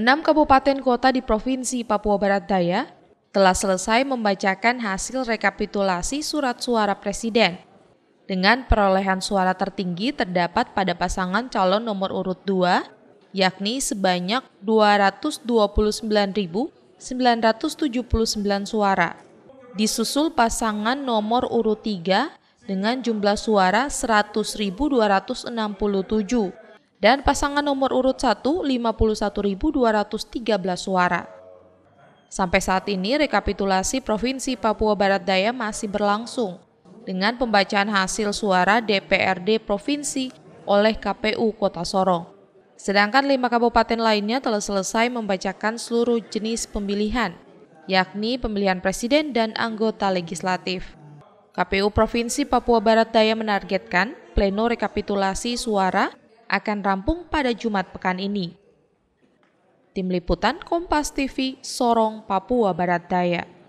Enam kabupaten kota di Provinsi Papua Barat Daya telah selesai membacakan hasil rekapitulasi surat suara presiden. Dengan perolehan suara tertinggi terdapat pada pasangan calon nomor urut 2, yakni sebanyak 229.979 suara. Disusul pasangan nomor urut 3 dengan jumlah suara 100.267 dan pasangan nomor urut 1 51.213 suara. Sampai saat ini rekapitulasi Provinsi Papua Barat Daya masih berlangsung dengan pembacaan hasil suara DPRD Provinsi oleh KPU Kota Sorong. Sedangkan lima kabupaten lainnya telah selesai membacakan seluruh jenis pemilihan, yakni pemilihan presiden dan anggota legislatif. KPU Provinsi Papua Barat Daya menargetkan pleno rekapitulasi suara akan rampung pada Jumat pekan ini. Tim Liputan Kompas TV, Sorong, Papua Barat Daya.